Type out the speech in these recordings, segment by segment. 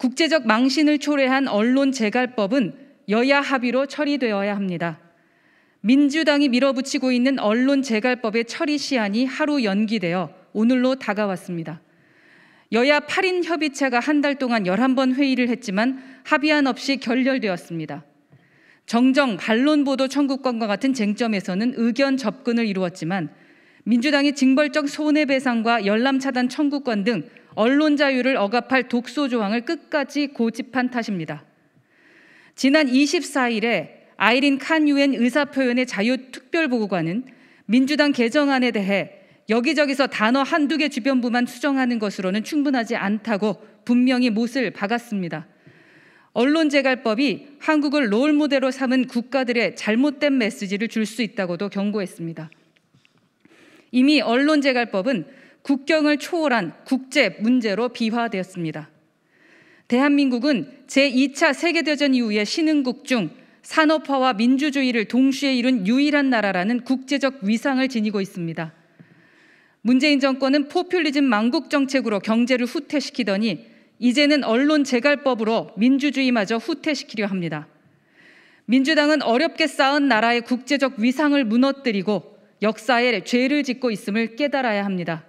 국제적 망신을 초래한 언론 재갈법은 여야 합의로 처리되어야 합니다. 민주당이 밀어붙이고 있는 언론 재갈법의 처리 시한이 하루 연기되어 오늘로 다가왔습니다. 여야 8인 협의체가 한 달 동안 11번 회의를 했지만 합의안 없이 결렬되었습니다. 정정, 반론 보도 청구권과 같은 쟁점에서는 의견 접근을 이루었지만 민주당이 징벌적 손해배상과 열람 차단 청구권 등 언론 자유를 억압할 독소 조항을 끝까지 고집한 탓입니다. 지난 24일에 아이린 칸 유엔 의사표현의 자유특별보고관은 민주당 개정안에 대해 여기저기서 단어 한두 개 주변부만 수정하는 것으로는 충분하지 않다고 분명히 못을 박았습니다. 언론재갈법이 한국을 롤모델로 삼은 국가들의 잘못된 메시지를 줄 수 있다고도 경고했습니다. 이미 언론재갈법은 국경을 초월한 국제 문제로 비화되었습니다. 대한민국은 제2차 세계대전 이후의 신흥국 중 산업화와 민주주의를 동시에 이룬 유일한 나라라는 국제적 위상을 지니고 있습니다. 문재인 정권은 포퓰리즘 망국 정책으로 경제를 후퇴시키더니 이제는 언론 재갈법으로 민주주의마저 후퇴시키려 합니다. 민주당은 어렵게 쌓은 나라의 국제적 위상을 무너뜨리고 역사에 죄를 짓고 있음을 깨달아야 합니다.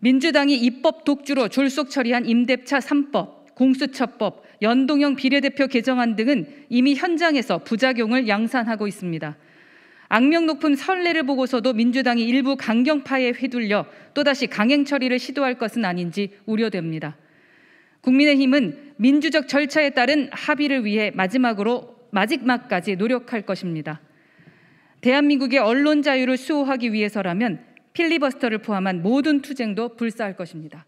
민주당이 입법 독주로 졸속 처리한 임대차 3법, 공수처법, 연동형 비례대표 개정안 등은 이미 현장에서 부작용을 양산하고 있습니다. 악명 높은 선례를 보고서도 민주당이 일부 강경파에 휘둘려 또다시 강행 처리를 시도할 것은 아닌지 우려됩니다. 국민의힘은 민주적 절차에 따른 합의를 위해 마지막으로 마지막까지 노력할 것입니다. 대한민국의 언론 자유를 수호하기 위해서라면 필리버스터를 포함한 모든 투쟁도 불사할 것입니다.